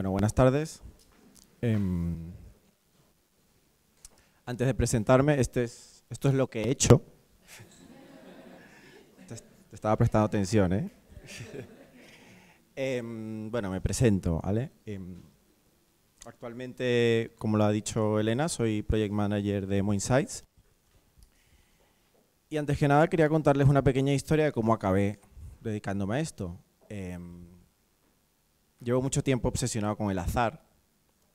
Bueno, buenas tardes. Em, antes de presentarme, este es, esto es lo que he hecho. te, estaba prestando atención, ¿eh? Em, bueno, me presento, ¿vale? Em, actualmente, como lo ha dicho Elena, soy Project Manager de Moinsights. Y antes que nada quería contarles una pequeña historia de cómo acabé dedicándome a esto llevo mucho tiempo obsesionado con el azar.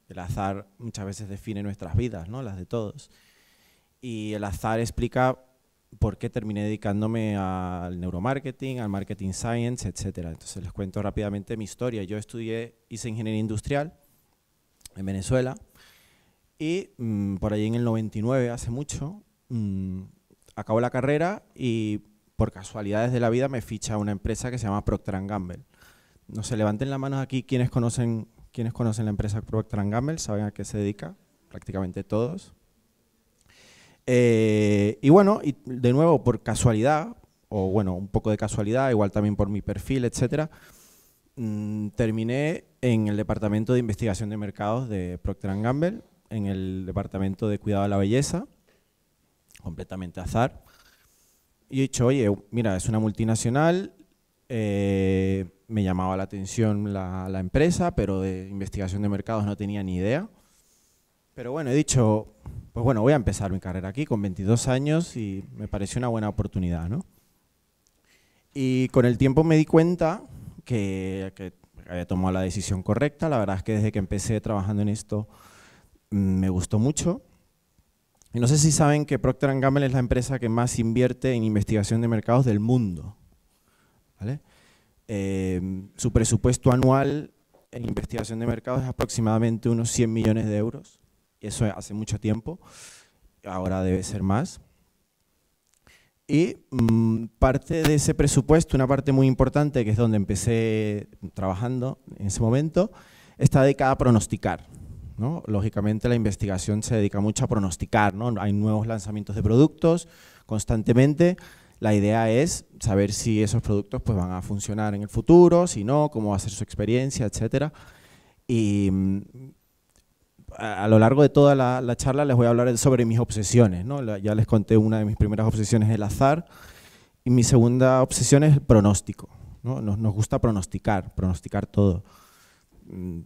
El azar muchas veces define nuestras vidas, ¿no? Las de todos. Y el azar explica por qué terminé dedicándome al neuromarketing, al marketing science, etc. Entonces les cuento rápidamente mi historia. Yo estudié, hice ingeniería industrial en Venezuela y mm, por allí en el 99, hace mucho, mm, acabo la carrera y por casualidades de la vida me ficha una empresa que se llama Procter Gamble no se levanten la mano aquí quienes conocen, quienes conocen la empresa Procter Gamble, saben a qué se dedica, prácticamente todos. Eh, y bueno, y de nuevo, por casualidad, o bueno, un poco de casualidad, igual también por mi perfil, etcétera, mm, terminé en el departamento de investigación de mercados de Procter Gamble, en el departamento de cuidado a la belleza, completamente azar. Y he dicho, oye, mira, es una multinacional, eh, me llamaba la atención la, empresa, pero de investigación de mercados no tenía ni idea. Pero bueno, he dicho, pues bueno, voy a empezar mi carrera aquí con 22 años y me pareció una buena oportunidad, Y con el tiempo me di cuenta que, que había tomado la decisión correcta. La verdad es que desde que empecé trabajando en esto mm, me gustó mucho. Y no sé si saben que Procter Gamble es la empresa que más invierte en investigación de mercados del mundo. Eh, su presupuesto anual en investigación de mercado es aproximadamente unos 100 millones de euros, y eso hace mucho tiempo, ahora debe ser más. Y mm, parte de ese presupuesto, una parte muy importante, que es donde empecé trabajando en ese momento, está dedicada a pronosticar. ¿no? Lógicamente la investigación se dedica mucho a pronosticar, ¿no? hay nuevos lanzamientos de productos constantemente, la idea es saber si esos productos pues, van a funcionar en el futuro, si no, cómo va a ser su experiencia, etc. Y mm, a, lo largo de toda la, charla les voy a hablar sobre mis obsesiones. ya les conté una de mis primeras obsesiones el azar y mi segunda obsesión es el pronóstico. ¿no? Nos, nos gusta pronosticar, pronosticar todo mm,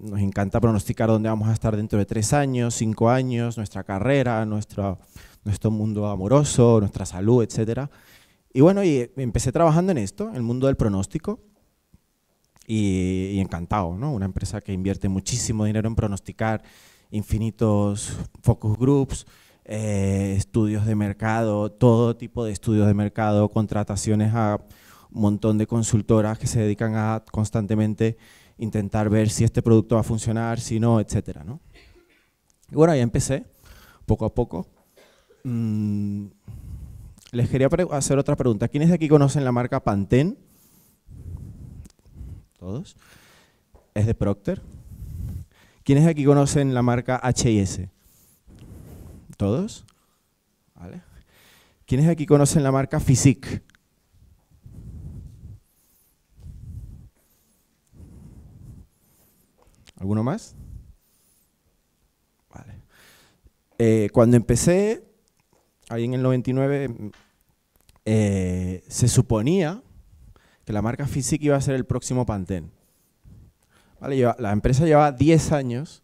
nos encanta pronosticar dónde vamos a estar dentro de tres años, cinco años, nuestra carrera, nuestra, nuestro mundo amoroso, nuestra salud, etc. Y bueno, y empecé trabajando en esto, en el mundo del pronóstico, y, encantado, ¿no? Una empresa que invierte muchísimo dinero en pronosticar infinitos focus groups, eh, estudios de mercado, todo tipo de estudios de mercado, contrataciones a un montón de consultoras que se dedican a constantemente intentar ver si este producto va a funcionar, si no, etc. ¿no? Y bueno, ahí empecé, poco a poco. Mm, les quería hacer otra pregunta. ¿Quiénes de aquí conocen la marca Pantene? ¿Todos? ¿Es de Procter? ¿Quiénes de aquí conocen la marca H&S? ¿Todos? ¿Vale? ¿Quiénes de aquí conocen la marca Physique? ¿Alguno más? Eh, cuando empecé, ahí en el 99, eh, se suponía que la marca Physique iba a ser el próximo Pantene. la empresa lleva 10 años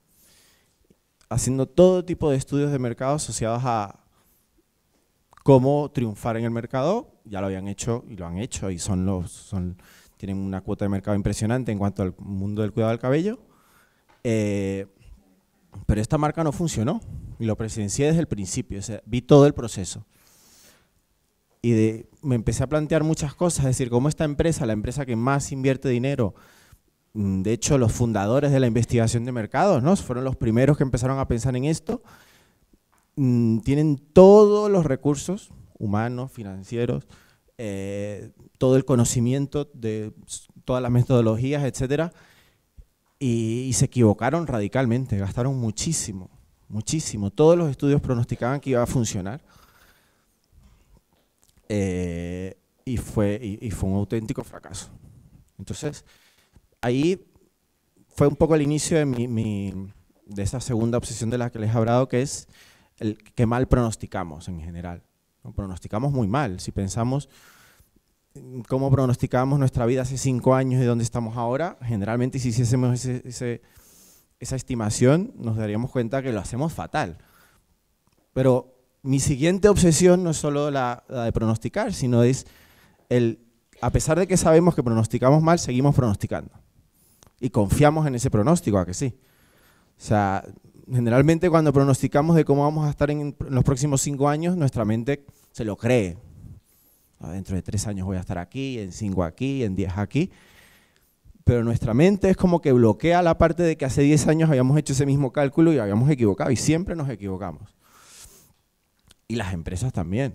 haciendo todo tipo de estudios de mercado asociados a cómo triunfar en el mercado. Ya lo habían hecho y lo han hecho y son los, son, tienen una cuota de mercado impresionante en cuanto al mundo del cuidado del cabello. Eh, pero esta marca no funcionó y lo presencié desde el principio, vi todo el proceso. Y me empecé a plantear muchas cosas, es decir, cómo esta empresa, la empresa que más invierte dinero, mm, de hecho los fundadores de la investigación de mercados, ¿no? fueron los primeros que empezaron a pensar en esto, mm, tienen todos los recursos humanos, financieros, eh, todo el conocimiento de todas las metodologías, etcétera, y, se equivocaron radicalmente, gastaron muchísimo, muchísimo. Todos los estudios pronosticaban que iba a funcionar. Eh, y, fue, y, fue un auténtico fracaso. Entonces, ahí fue un poco el inicio de, mi, de esa segunda obsesión de la que les he hablado, que es el que mal pronosticamos en general. Pronosticamos muy mal. Si pensamos cómo pronosticamos nuestra vida hace cinco años y dónde estamos ahora, generalmente si hiciésemos esa estimación nos daríamos cuenta que lo hacemos fatal. Pero mi siguiente obsesión no es solo la, la de pronosticar, sino es el, a pesar de que sabemos que pronosticamos mal, seguimos pronosticando. Y confiamos en ese pronóstico, a que sí. O sea, generalmente cuando pronosticamos de cómo vamos a estar en los próximos cinco años, nuestra mente se lo cree, dentro de tres años voy a estar aquí, en cinco aquí, en diez aquí. Pero nuestra mente es como que bloquea la parte de que hace diez años habíamos hecho ese mismo cálculo y habíamos equivocado y siempre nos equivocamos. Y las empresas también,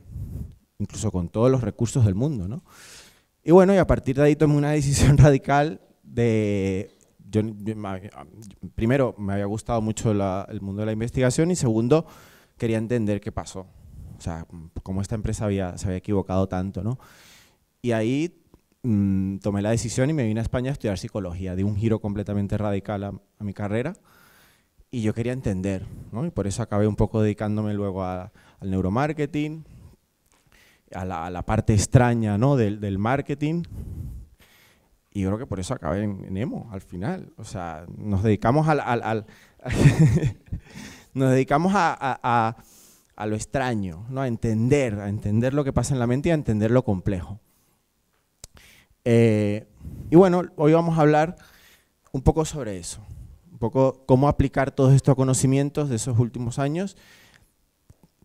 incluso con todos los recursos del mundo, ¿no? Y bueno, y a partir de ahí tomé una decisión radical de... primero, me había gustado mucho el mundo de la investigación y segundo, quería entender qué pasó o sea, cómo esta empresa había, se había equivocado tanto, ¿no? Y ahí mm, tomé la decisión y me vine a España a estudiar psicología, di un giro completamente radical a, mi carrera y yo quería entender, ¿no? Y por eso acabé un poco dedicándome luego al neuromarketing, a la, parte extraña ¿no? del, marketing. Y yo creo que por eso acabé en, Emo al final. O sea, nos dedicamos al... nos dedicamos a, a lo extraño, ¿no? a entender, a entender lo que pasa en la mente y a entender lo complejo. Eh, y bueno, hoy vamos a hablar un poco sobre eso, un poco cómo aplicar todos estos conocimientos de esos últimos años,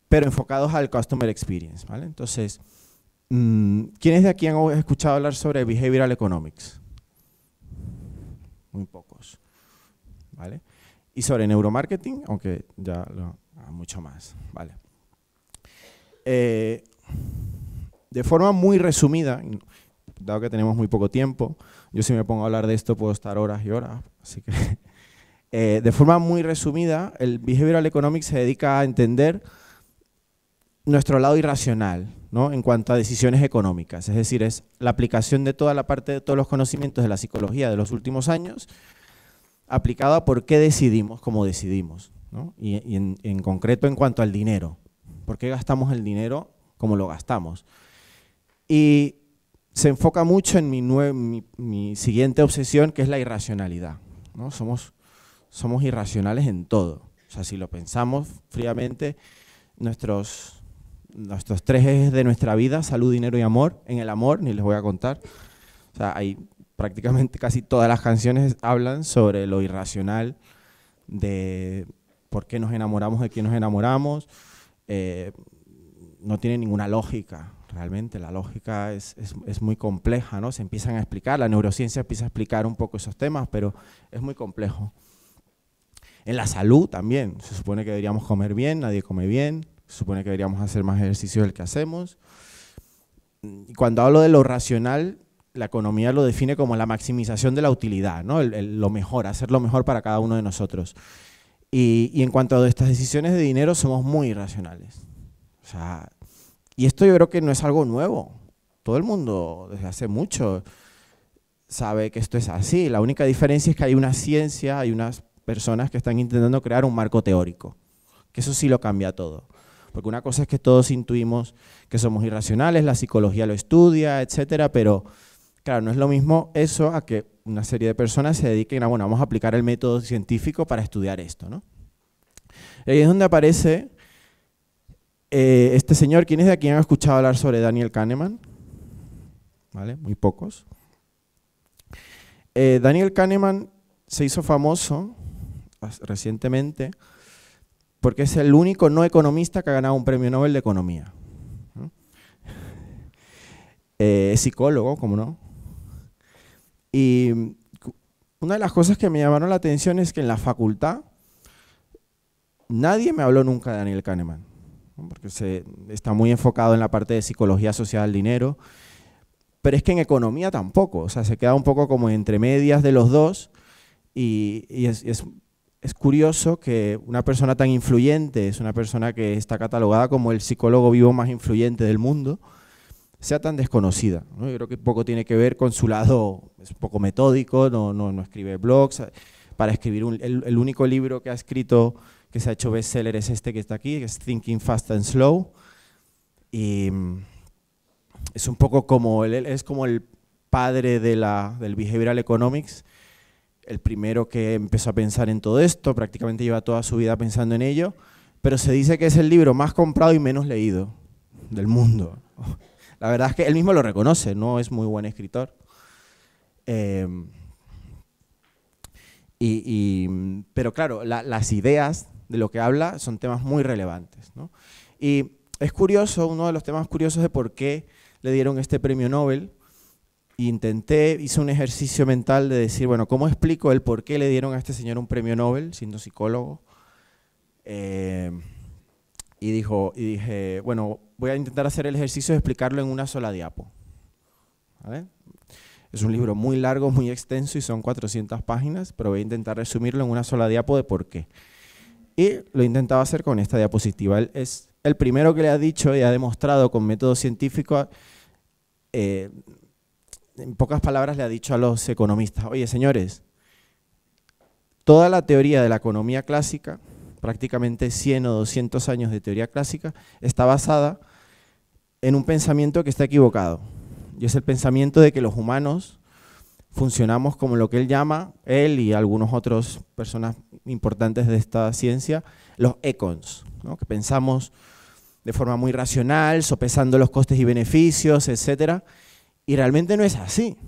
pero enfocados al Customer Experience. ¿vale? Entonces, mm, ¿quiénes de aquí han escuchado hablar sobre Behavioral Economics? Muy pocos. ¿vale? Y sobre neuromarketing, aunque ya mucho más. ¿vale? Eh, de forma muy resumida, dado que tenemos muy poco tiempo, yo si me pongo a hablar de esto puedo estar horas y horas, así que eh, de forma muy resumida, el behavioral economics se dedica a entender nuestro lado irracional, ¿no? En cuanto a decisiones económicas, es decir, es la aplicación de toda la parte de todos los conocimientos de la psicología de los últimos años aplicado a por qué decidimos cómo decidimos, ¿no? Y, en concreto en cuanto al dinero, por qué gastamos el dinero como lo gastamos. Y se enfoca mucho en mi, mi siguiente obsesión, que es la irracionalidad. ¿no? Somos, somos irracionales en todo. O sea, si lo pensamos fríamente, nuestros, nuestros tres ejes de nuestra vida, salud, dinero y amor, en el amor, ni les voy a contar. O sea, hay prácticamente casi todas las canciones hablan sobre lo irracional de por qué nos enamoramos de quién nos enamoramos, eh, no tiene ninguna lógica. Realmente la lógica es, muy compleja, ¿no? Se empiezan a explicar, la neurociencia empieza a explicar un poco esos temas, pero es muy complejo. En la salud también, se supone que deberíamos comer bien, nadie come bien, se supone que deberíamos hacer más ejercicio del que hacemos. Y cuando hablo de lo racional, la economía lo define como la maximización de la utilidad, ¿no? lo mejor, hacer lo mejor para cada uno de nosotros. Y, en cuanto a estas decisiones de dinero, somos muy irracionales. O y esto yo creo que no es algo nuevo. Todo el mundo, desde hace mucho, sabe que esto es así. La única diferencia es que hay una ciencia, hay unas personas que están intentando crear un marco teórico, que eso sí lo cambia todo. Porque una cosa es que todos intuimos que somos irracionales, la psicología lo estudia, etcétera, pero claro, no es lo mismo eso a que una serie de personas se dediquen a, bueno, vamos a aplicar el método científico para estudiar esto, ¿no? Ahí es donde aparece eh, este señor. es de aquí han escuchado hablar sobre Daniel Kahneman? ¿Vale? Muy pocos. Eh, Daniel Kahneman se hizo famoso recientemente porque es el único no economista que ha ganado un premio Nobel de Economía. Eh, es psicólogo, como no, y una de las cosas que me llamaron la atención es que en la facultad nadie me habló nunca de Daniel Kahneman, porque se está muy enfocado en la parte de psicología social del dinero, pero es que en economía tampoco, o sea, se queda un poco como entre medias de los dos y, es, curioso que una persona tan influyente, es una persona que está catalogada como el psicólogo vivo más influyente del mundo, sea tan desconocida. Yo creo que poco tiene que ver con su lado, es un poco metódico, no, no, escribe blogs. Eh, para escribir un, el, único libro que ha escrito, que se ha hecho bestseller, es este que está aquí, que es Thinking Fast and Slow. Y mm, es un poco como, es como el padre de la, del behavioral economics, el primero que empezó a pensar en todo esto, prácticamente lleva toda su vida pensando en ello, pero se dice que es el libro más comprado y menos leído del mundo. La verdad es que él mismo lo reconoce, no es muy buen escritor. Em, y, pero claro, las ideas de lo que habla son temas muy relevantes. ¿no? Y es curioso, uno de los temas curiosos de por qué le dieron este premio Nobel, intenté, hice un ejercicio mental de decir, bueno, ¿cómo explico el por qué le dieron a este señor un premio Nobel siendo psicólogo? Eh, y, dijo, y dije, bueno, voy a intentar hacer el ejercicio de explicarlo en una sola diapo. Es un libro muy largo, muy extenso y son 400 páginas, pero voy a intentar resumirlo en una sola diapo de por qué. Y lo he intentado hacer con esta diapositiva. Él es el primero que le ha dicho y ha demostrado con método científico, eh, en pocas palabras le ha dicho a los economistas, oye señores, toda la teoría de la economía clásica prácticamente 100 o 200 años de teoría clásica, está basada en un pensamiento que está equivocado. Y es el pensamiento de que los humanos funcionamos como lo que él llama, él y algunos otros personas importantes de esta ciencia, los econs, que pensamos de forma muy racional, sopesando los costes y beneficios, etc. Y realmente no es así.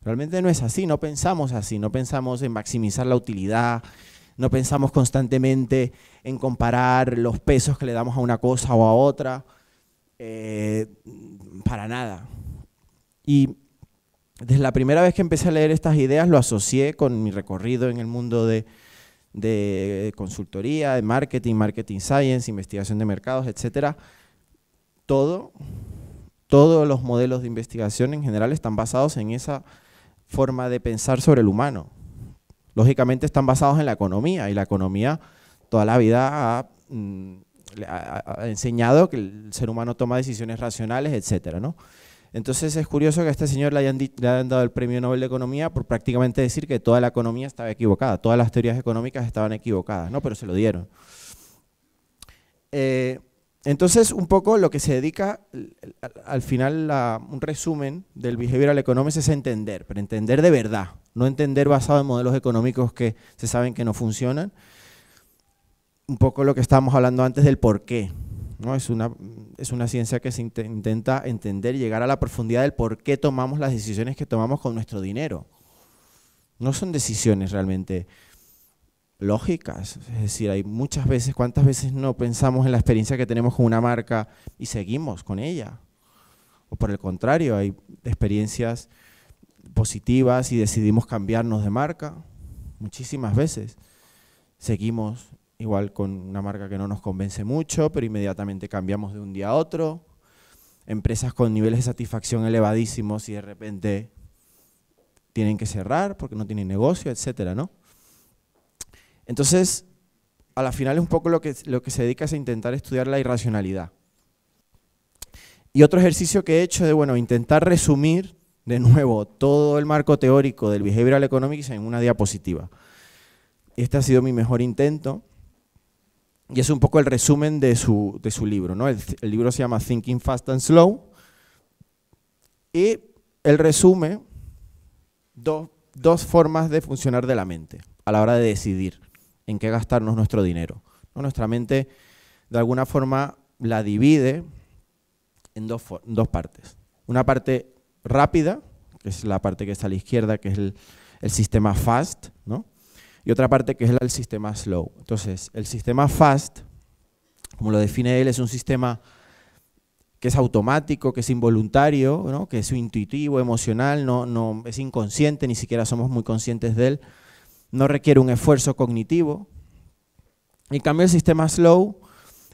Realmente no es así, no pensamos así, no pensamos en maximizar la utilidad, no pensamos constantemente en comparar los pesos que le damos a una cosa o a otra, eh, para nada. Y desde la primera vez que empecé a leer estas ideas lo asocié con mi recorrido en el mundo de, de consultoría, de marketing, marketing science, investigación de mercados, etcétera, todo, todos los modelos de investigación en general están basados en esa forma de pensar sobre el humano lógicamente están basados en la economía y la economía toda la vida ha, mm, enseñado que el ser humano toma decisiones racionales, etcétera, Entonces es curioso que a este señor le hayan, dado el premio Nobel de Economía por prácticamente decir que toda la economía estaba equivocada, todas las teorías económicas estaban equivocadas, ¿no? Pero se lo dieron. Eh, entonces, un poco lo que se dedica al final un resumen del behavioral economics es entender, pero entender de verdad, no entender basado en modelos económicos que se saben que no funcionan. Un poco lo que estábamos hablando antes del por qué. ¿no? Es, una, es una ciencia que se intenta entender, y llegar a la profundidad del por qué tomamos las decisiones que tomamos con nuestro dinero. No son decisiones realmente lógicas. Es decir, hay muchas veces, ¿cuántas veces no pensamos en la experiencia que tenemos con una marca y seguimos con ella? O por el contrario, hay experiencias positivas y decidimos cambiarnos de marca. Muchísimas veces seguimos igual con una marca que no nos convence mucho, pero inmediatamente cambiamos de un día a otro. Empresas con niveles de satisfacción elevadísimos y de repente tienen que cerrar porque no tienen negocio, etcétera, ¿no? Entonces, a la final es un poco lo que, se dedica es a intentar estudiar la irracionalidad. Y otro ejercicio que he hecho es, bueno, intentar resumir de nuevo todo el marco teórico del behavioral economics en una diapositiva. Este ha sido mi mejor intento y es un poco el resumen de su, libro. El, libro se llama Thinking Fast and Slow y el resume dos formas de funcionar de la mente a la hora de decidir en qué gastarnos nuestro dinero. Nuestra mente, de alguna forma, la divide en dos, partes. Una parte rápida, que es la parte que está a la izquierda, que es el, sistema fast, ¿no? y otra parte que es el sistema slow. Entonces, el sistema fast, como lo define él, es un sistema que es automático, que es involuntario, que es intuitivo, emocional, no, no, es inconsciente, ni siquiera somos muy conscientes de él no requiere un esfuerzo cognitivo. En cambio, el sistema slow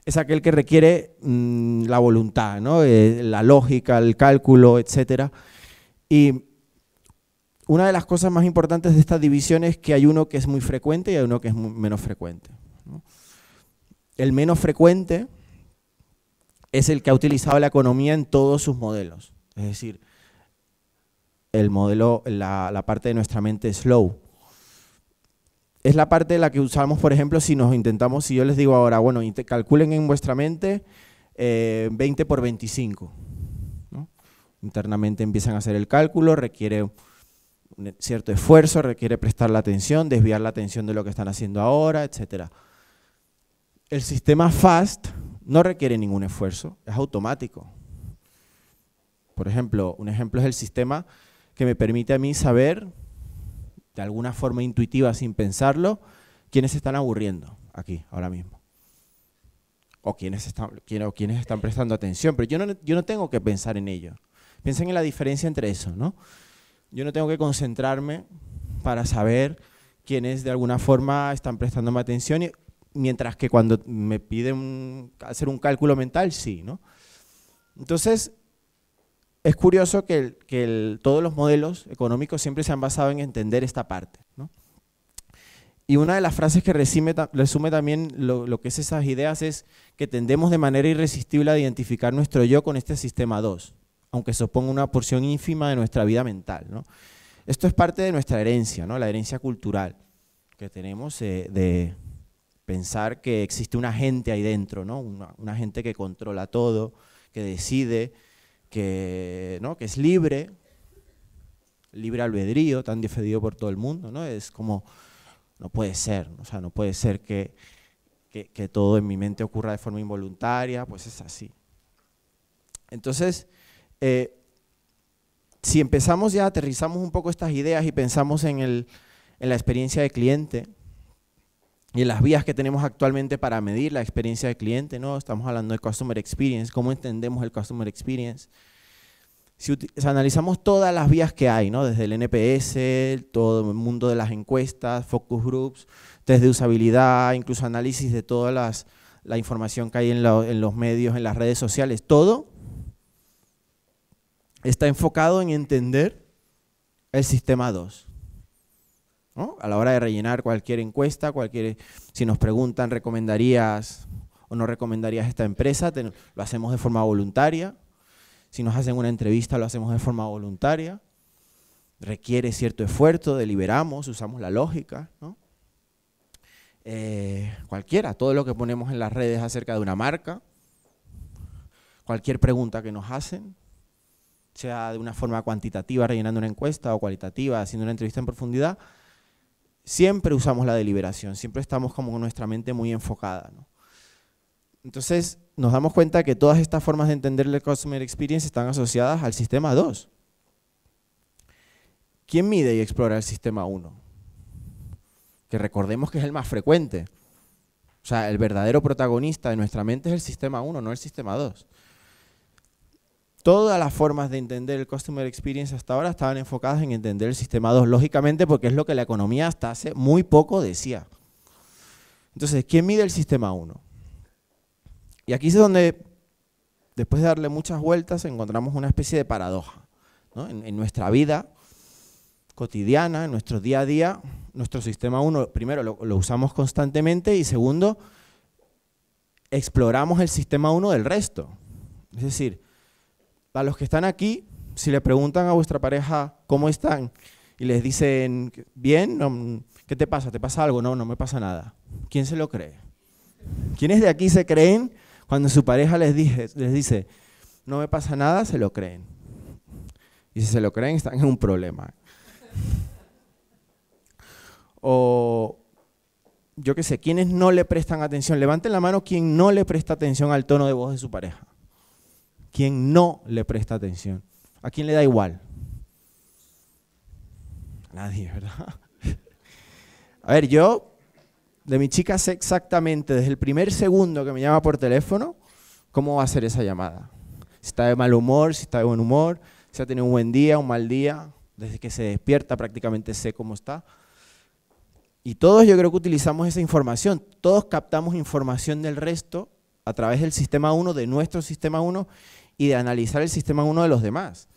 es aquel que requiere mm, la voluntad, ¿no? Eh, la lógica, el cálculo, etc. Y una de las cosas más importantes de esta división es que hay uno que es muy frecuente y hay uno que es menos frecuente. El menos frecuente es el que ha utilizado la economía en todos sus modelos. Es decir, el modelo, la parte de nuestra mente slow, es la parte de la que usamos, por ejemplo, si nos intentamos, si yo les digo ahora, bueno, calculen en vuestra mente 20 eh, por 25. Internamente empiezan a hacer el cálculo, requiere un cierto esfuerzo, requiere prestar la atención, desviar la atención de lo que están haciendo ahora, etc. El sistema FAST no requiere ningún esfuerzo, es automático. Por ejemplo, un ejemplo es el sistema que me permite a mí saber de alguna forma intuitiva sin pensarlo, quienes se están aburriendo aquí ahora mismo. O quienes están, o quienes están prestando atención. Pero yo no, yo no tengo que pensar en ello. Piensen en la diferencia entre eso, ¿no? Yo no tengo que concentrarme para saber quiénes de alguna forma están prestándome atención, y, mientras que cuando me piden hacer un cálculo mental, sí, ¿no? Entonces, es curioso que, todos los modelos económicos siempre se han basado en entender esta parte. Y una de las frases que resume, también lo, que es esas ideas es que tendemos de manera irresistible a identificar nuestro yo con este sistema 2, aunque suponga una porción ínfima de nuestra vida mental. Esto es parte de nuestra herencia, ¿no? la herencia cultural que tenemos eh, de pensar que existe una gente ahí dentro, ¿no? una, una gente que controla todo, que decide, que, que es libre, libre albedrío, tan defendido por todo el mundo, ¿no? Es como, no puede ser, o sea, no puede ser que, que, todo en mi mente ocurra de forma involuntaria, pues es así. Entonces, eh, si empezamos ya, aterrizamos un poco estas ideas y pensamos en, en la experiencia de cliente, y las vías que tenemos actualmente para medir la experiencia del cliente, ¿no? Estamos hablando de Customer Experience, cómo entendemos el Customer Experience. Si analizamos todas las vías que hay, ¿no? Desde el NPS, todo el mundo de las encuestas, focus groups, test de usabilidad, incluso análisis de toda la información que hay en los medios, en las redes sociales, todo está enfocado en entender el sistema 2. A la hora de rellenar cualquier encuesta, cualquier, si nos preguntan, ¿recomendarías o no recomendarías esta empresa? lo hacemos de forma voluntaria. Si nos hacen una entrevista, lo hacemos de forma voluntaria. Requiere cierto esfuerzo, deliberamos, usamos la lógica, eh, cualquiera, todo lo que ponemos en las redes acerca de una marca, cualquier pregunta que nos hacen, sea de una forma cuantitativa rellenando una encuesta o cualitativa haciendo una entrevista en profundidad, siempre usamos la deliberación, siempre estamos como con nuestra mente muy enfocada. Entonces nos damos cuenta que todas estas formas de entender el Customer Experience están asociadas al sistema 2. ¿Quién mide y explora el sistema 1? Que recordemos que es el más frecuente. O sea, el verdadero protagonista de nuestra mente es el sistema 1, no el sistema 2 todas las formas de entender el Customer Experience hasta ahora estaban enfocadas en entender el sistema 2, lógicamente, porque es lo que la economía hasta hace muy poco decía. Entonces, ¿quién mide el sistema 1? Y aquí es donde, después de darle muchas vueltas, encontramos una especie de paradoja. En, nuestra vida cotidiana, en nuestro día a día, nuestro sistema 1, primero, lo, lo usamos constantemente y segundo, exploramos el sistema 1 del resto. Es decir, a los que están aquí, si le preguntan a vuestra pareja cómo están y les dicen, bien, ¿qué te pasa? ¿Te pasa algo? No, no me pasa nada. ¿Quién se lo cree? ¿Quiénes de aquí se creen cuando su pareja les, dice, les dice, no me pasa nada, se lo creen? Y si se lo creen, están en un problema. o yo qué sé, quienes no le prestan atención. Levanten la mano quien no le presta atención al tono de voz de su pareja quién no le presta atención. ¿A quién le da igual? A nadie, ¿verdad? A ver, yo de mi chica sé exactamente desde el primer segundo que me llama por teléfono cómo va a ser esa llamada. Si está de mal humor, si está de buen humor, si ha tenido un buen día, un mal día, desde que se despierta prácticamente sé cómo está. Y todos yo creo que utilizamos esa información, todos captamos información del resto a través del sistema 1, de nuestro sistema 1, y de analizar el sistema uno de los demás.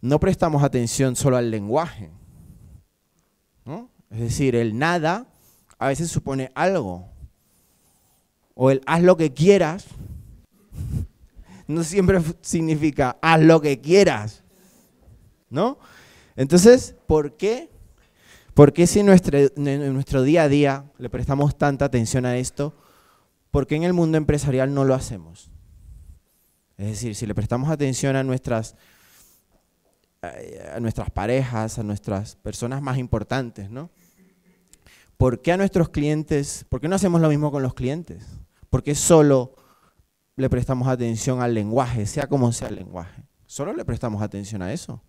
No prestamos atención solo al lenguaje. ¿no? Es decir, el nada a veces supone algo. O el haz lo que quieras no siempre significa haz lo que quieras. ¿No? Entonces, ¿por qué? ¿Por qué si en nuestro, en nuestro día a día le prestamos tanta atención a esto? ¿Por qué en el mundo empresarial no lo hacemos? Es decir, si le prestamos atención a nuestras, a nuestras parejas, a nuestras personas más importantes, ¿no? ¿Por qué a nuestros clientes, por qué no hacemos lo mismo con los clientes? ¿Por qué solo le prestamos atención al lenguaje, sea como sea el lenguaje? Solo le prestamos atención a eso.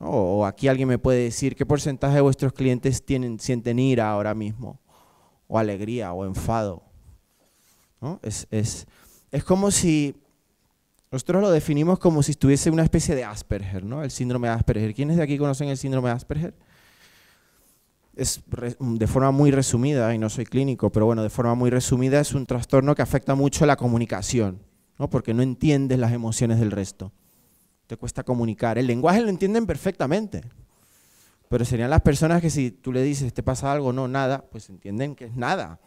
O aquí alguien me puede decir qué porcentaje de vuestros clientes tienen, sienten ira ahora mismo, o alegría, o enfado. Es, es como si nosotros lo definimos como si estuviese una especie de Asperger, ¿no? El síndrome de Asperger. ¿Quiénes de aquí conocen el síndrome de Asperger? Es mm, de forma muy resumida, y no soy clínico, pero bueno, de forma muy resumida es un trastorno que afecta mucho la comunicación, ¿no? Porque no entiendes las emociones del resto. Te cuesta comunicar. El lenguaje lo entienden perfectamente. Pero serían las personas que si tú le dices, te pasa algo, no, nada, pues entienden que es nada.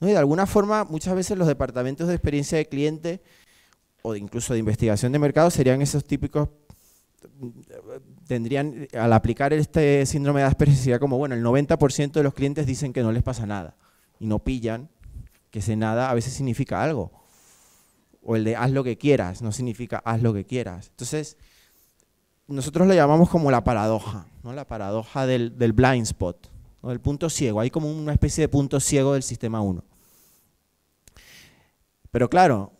¿No? Y de alguna forma, muchas veces los departamentos de experiencia de cliente o incluso de investigación de mercado serían esos típicos tendrían, al aplicar este síndrome de Asperger, como, bueno, el 90% de los clientes dicen que no les pasa nada y no pillan, que ese nada a veces significa algo. O el de haz lo que quieras, no significa haz lo que quieras. Entonces, nosotros lo llamamos como la paradoja, ¿no? la paradoja del, blind spot, o del punto ciego. Hay como una especie de punto ciego del sistema 1. Pero claro,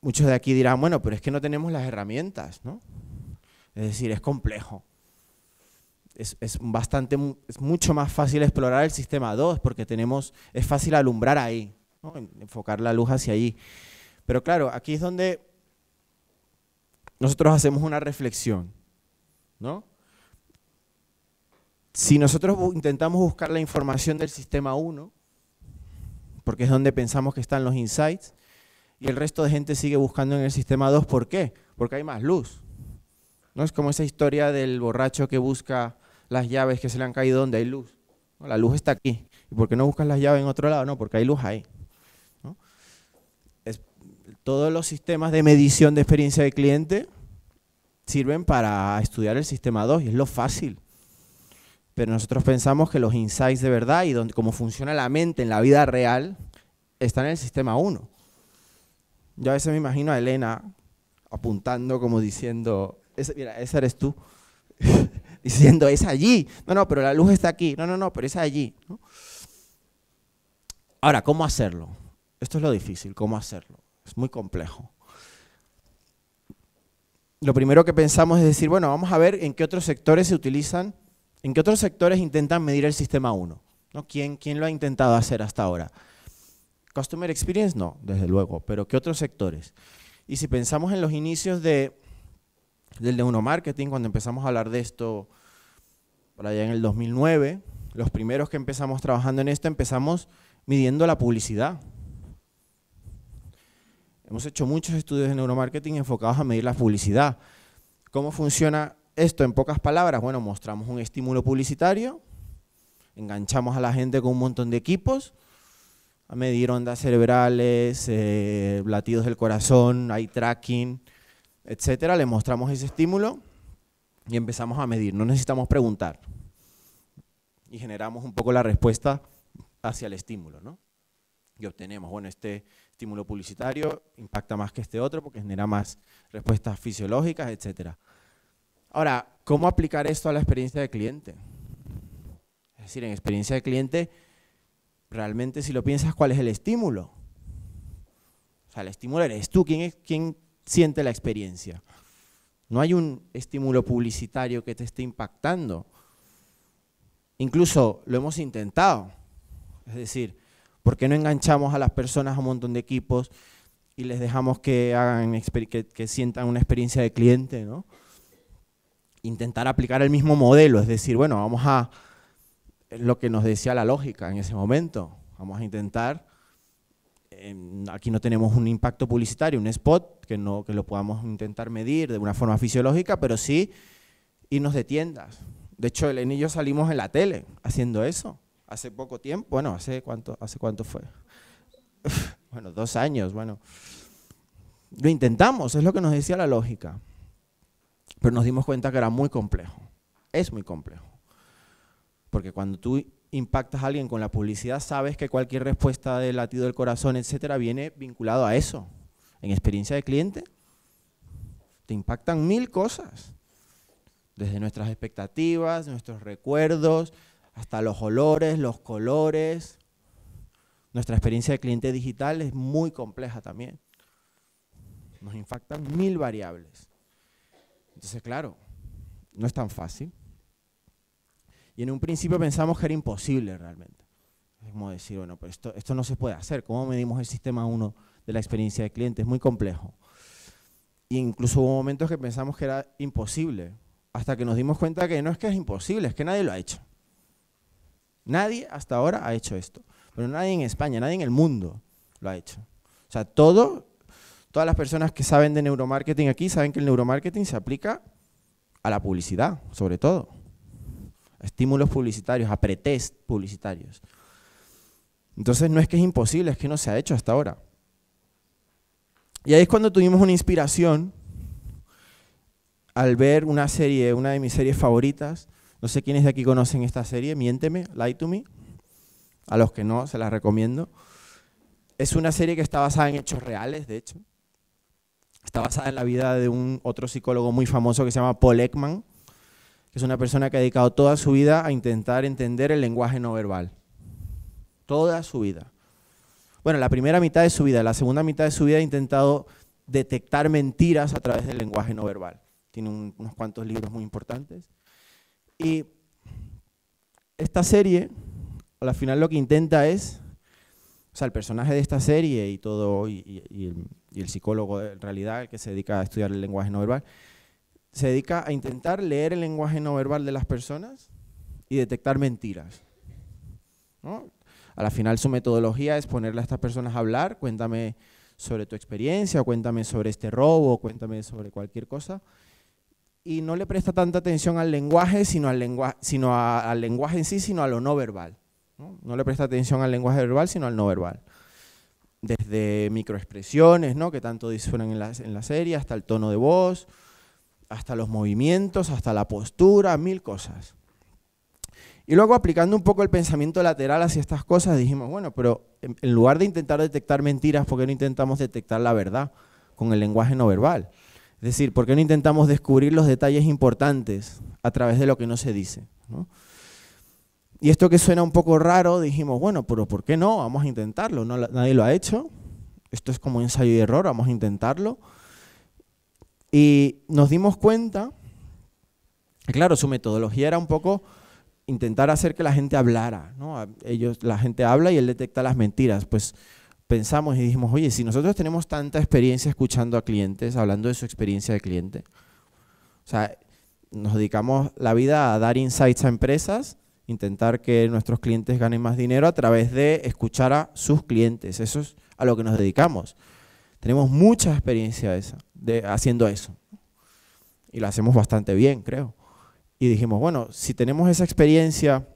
muchos de aquí dirán, bueno, pero es que no tenemos las herramientas, ¿no? Es decir, es complejo. Es, bastante, es mucho más fácil explorar el sistema 2 porque tenemos, es fácil alumbrar ahí, enfocar la luz hacia allí. Pero claro, aquí es donde nosotros hacemos una reflexión, ¿no? Si nosotros intentamos buscar la información del sistema 1, porque es donde pensamos que están los insights, y el resto de gente sigue buscando en el sistema 2. ¿Por qué? Porque hay más luz. ¿No? Es como esa historia del borracho que busca las llaves que se le han caído donde hay luz. La luz está aquí. ¿Y por qué no buscas las llaves en otro lado? No, porque hay luz ahí. todos los sistemas de medición de experiencia de cliente sirven para estudiar el sistema 2 y es lo fácil. Pero nosotros pensamos que los insights de verdad y cómo funciona la mente en la vida real están en el sistema 1. Yo a veces me imagino a Elena apuntando como diciendo, mira, esa eres tú, diciendo, es allí. No, no, pero la luz está aquí. No, no, no, pero es allí. Ahora, ¿cómo hacerlo? Esto es lo difícil, ¿cómo hacerlo? Es muy complejo. Lo primero que pensamos es decir, bueno, vamos a ver en qué otros sectores se utilizan, en qué otros sectores intentan medir el sistema 1. ¿no? ¿Quién, ¿Quién lo ha intentado hacer hasta ahora? Customer experience no, desde luego, pero ¿qué otros sectores? Y si pensamos en los inicios de, del neuromarketing, cuando empezamos a hablar de esto, por allá en el 2009, los primeros que empezamos trabajando en esto empezamos midiendo la publicidad. Hemos hecho muchos estudios de neuromarketing enfocados a medir la publicidad. ¿Cómo funciona esto en pocas palabras? Bueno, mostramos un estímulo publicitario, enganchamos a la gente con un montón de equipos, a medir ondas cerebrales, eh, latidos del corazón, hay tracking, etcétera. Le mostramos ese estímulo y empezamos a medir. No necesitamos preguntar. Y generamos un poco la respuesta hacia el estímulo, Y obtenemos, bueno, este estímulo publicitario impacta más que este otro porque genera más respuestas fisiológicas, etcétera. Ahora, ¿cómo aplicar esto a la experiencia de cliente? Es decir, en experiencia de cliente, realmente si lo piensas, ¿cuál es el estímulo? O sea, el estímulo eres tú, ¿quién, es, siente la experiencia? No hay un estímulo publicitario que te esté impactando. Incluso lo hemos intentado. Es decir, ¿por qué no enganchamos a las personas a un montón de equipos y les dejamos que, hagan, sientan una experiencia de cliente? ¿no? Intentar aplicar el mismo modelo, es decir, bueno, vamos a es lo que nos decía la lógica en ese momento. Vamos a intentar, em, aquí no tenemos un impacto publicitario, un spot, que, no, que lo podamos intentar medir de una forma fisiológica, pero sí irnos de tiendas. De hecho, Elena y yo salimos en la tele haciendo eso, hace poco tiempo, bueno, hace cuánto, hace cuánto fue. bueno, dos años, bueno. Lo intentamos, es lo que nos decía la lógica. Pero nos dimos cuenta que era muy complejo. Es muy complejo. Porque cuando tú impactas a alguien con la publicidad, sabes que cualquier respuesta de latido del corazón, etcétera, viene vinculado a eso. En experiencia de cliente, te impactan mil cosas. Desde nuestras expectativas, nuestros recuerdos, hasta los olores, los colores. Nuestra experiencia de cliente digital es muy compleja también. Nos impactan mil variables. Entonces, claro, no es tan fácil. Y en un principio pensamos que era imposible realmente. Es como decir, bueno, pues esto, esto no se puede hacer. ¿Cómo medimos el sistema 1 de la experiencia de cliente? Es muy complejo. E incluso hubo momentos que pensamos que era imposible, hasta que nos dimos cuenta que no es que es imposible, es que nadie lo ha hecho. Nadie hasta ahora ha hecho esto. Pero nadie en España, nadie en el mundo lo ha hecho. O sea, todo, todas las personas que saben de neuromarketing aquí saben que el neuromarketing se aplica a la publicidad, sobre todo estímulos publicitarios, a pretest publicitarios. Entonces no es que es imposible, es que no se ha hecho hasta ahora. Y ahí es cuando tuvimos una inspiración al ver una serie, una de mis series favoritas. No sé quiénes de aquí conocen esta serie, Mienteme, Lie to Me. A los que no, se las recomiendo. Es una serie que está basada en hechos reales, de hecho. Está basada en la vida de un otro psicólogo muy famoso que se llama Paul Ekman que es una persona que ha dedicado toda su vida a intentar entender el lenguaje no verbal. Toda su vida. Bueno, la primera mitad de su vida, la segunda mitad de su vida ha intentado detectar mentiras a través del lenguaje no verbal. Tiene unos cuantos libros muy importantes. Y esta serie, al final lo que intenta es, o sea, el personaje de esta serie y todo, y, el, psicólogo en realidad, que se dedica a estudiar el lenguaje no verbal, se dedica a intentar leer el lenguaje no verbal de las personas y detectar mentiras. A la final su metodología es ponerle a estas personas a hablar, cuéntame sobre tu experiencia, cuéntame sobre este robo, cuéntame sobre cualquier cosa. Y no le presta tanta atención al lenguaje, sino al, sino al lenguaje en sí, sino a lo no verbal. ¿no? le presta atención al lenguaje verbal, sino al no verbal. Desde microexpresiones, ¿no? que tanto disfrutan en la serie, hasta el tono de voz, hasta los movimientos, hasta la postura, mil cosas. Y luego aplicando un poco el pensamiento lateral hacia estas cosas, dijimos, bueno, pero en lugar de intentar detectar mentiras, ¿por qué no intentamos detectar la verdad con el lenguaje no verbal? Es decir, ¿por qué no intentamos descubrir los detalles importantes a través de lo que no se dice? Y esto que suena un poco raro, dijimos, bueno, pero ¿por qué no? Vamos a intentarlo, nadie lo ha hecho, esto es como ensayo y error, vamos a intentarlo. Y nos dimos cuenta, claro, su metodología era un poco intentar hacer que la gente hablara, ¿no? Ellos, la gente habla y él detecta las mentiras. Pues pensamos y dijimos, oye, si nosotros tenemos tanta experiencia escuchando a clientes, hablando de su experiencia de cliente, o sea, nos dedicamos la vida a dar insights a empresas, intentar que nuestros clientes ganen más dinero a través de escuchar a sus clientes. Eso es a lo que nos dedicamos. Tenemos mucha experiencia de, haciendo eso. Y la hacemos bastante bien, creo. Y dijimos, bueno, si tenemos esa experiencia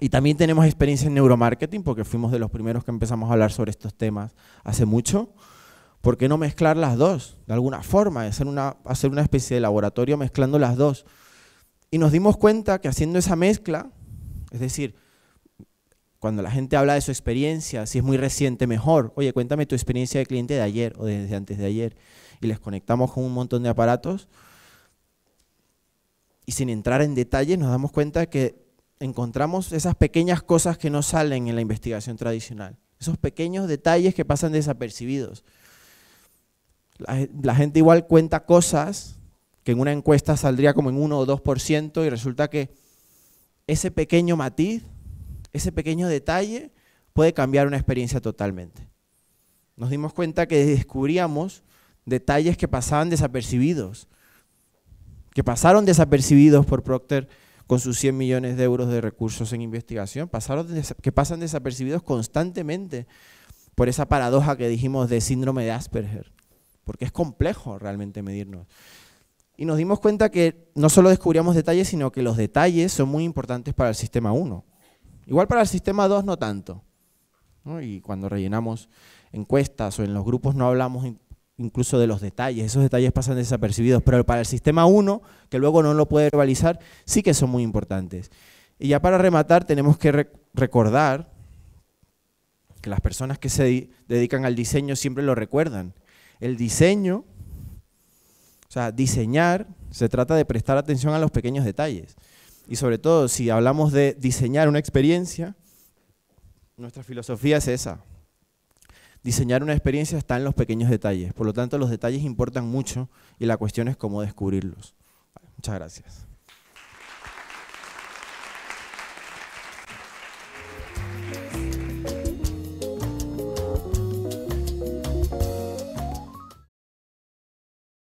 y también tenemos experiencia en neuromarketing, porque fuimos de los primeros que empezamos a hablar sobre estos temas hace mucho, ¿por qué no mezclar las dos? De alguna forma, hacer una, hacer una especie de laboratorio mezclando las dos. Y nos dimos cuenta que haciendo esa mezcla, es decir, cuando la gente habla de su experiencia, si es muy reciente, mejor. Oye, cuéntame tu experiencia de cliente de ayer o desde antes de ayer. Y les conectamos con un montón de aparatos. Y sin entrar en detalles, nos damos cuenta que encontramos esas pequeñas cosas que no salen en la investigación tradicional. Esos pequeños detalles que pasan desapercibidos. La, gente igual cuenta cosas que en una encuesta saldría como en 1 o 2% y resulta que ese pequeño matiz ese pequeño detalle puede cambiar una experiencia totalmente. Nos dimos cuenta que descubríamos detalles que pasaban desapercibidos, que pasaron desapercibidos por Procter con sus 100 millones de euros de recursos en investigación, pasaron que pasan desapercibidos constantemente por esa paradoja que dijimos de síndrome de Asperger, porque es complejo realmente medirnos. Y nos dimos cuenta que no solo descubríamos detalles, sino que los detalles son muy importantes para el sistema 1. Igual para el sistema 2 no tanto. Y cuando rellenamos encuestas o en los grupos no hablamos incluso de los detalles, esos detalles pasan desapercibidos, pero para el sistema 1, que luego no lo puede verbalizar, sí que son muy importantes. Y ya para rematar, tenemos que recordar que las personas que se dedican al diseño siempre lo recuerdan. El diseño, o sea, diseñar, se trata de prestar atención a los pequeños detalles. Y sobre todo, si hablamos de diseñar una experiencia, nuestra filosofía es esa. Diseñar una experiencia está en los pequeños detalles. Por lo tanto, los detalles importan mucho y la cuestión es cómo descubrirlos. muchas gracias.